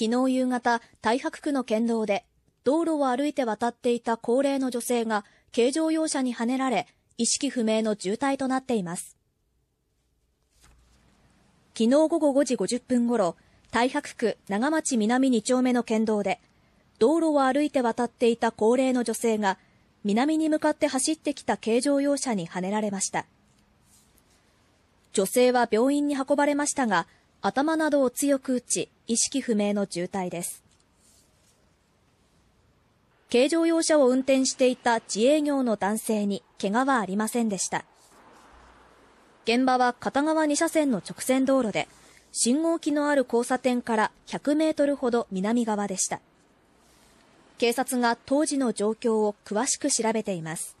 昨日夕方、太白区の県道で、道路を歩いて渡っていた高齢の女性が軽乗用車にはねられ、意識不明の重体となっています。昨日午後5時50分ごろ、太白区長町南2丁目の県道で、道路を歩いて渡っていた高齢の女性が、南に向かって走ってきた軽乗用車にはねられました。女性は病院に運ばれましたが、頭などを強く打ち、意識不明の重体です。軽乗用車を運転していた自営業の男性に怪我はありませんでした。現場は片側2車線の直線道路で、信号機のある交差点から100メートルほど南側でした。警察が当時の状況を詳しく調べています。